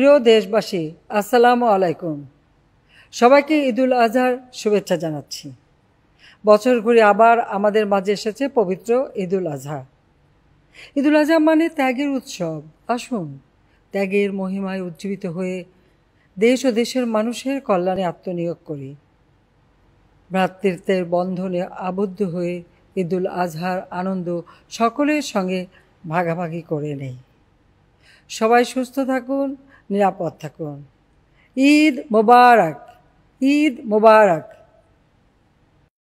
প্রিয় দেশবাসী আসসালামু আলাইকুম সবাইকে ঈদুল আজহার শুভেচ্ছা জানাচ্ছি বছর ঘুরে আবার আমাদের মাঝে এসেছে পবিত্র ঈদুল আজহা ঈদুল আজহা মানে ত্যাগের উৎসব আসুন ত্যাগের মহিমায় উজ্জীবিত হয়ে দেশ ও দেশের মানুষের কল্যাণে আত্মনিয়োগ করি ভ্রাতৃত্বের বন্ধনে আবদ্ধ হয়ে ঈদুল আজহার আনন্দ সকলের সঙ্গে ভাগাভাগি করে নেই সবাই সুস্থ থাকুন নিরাপদ থাকুন ঈদ মোবারক ঈদ মোবারক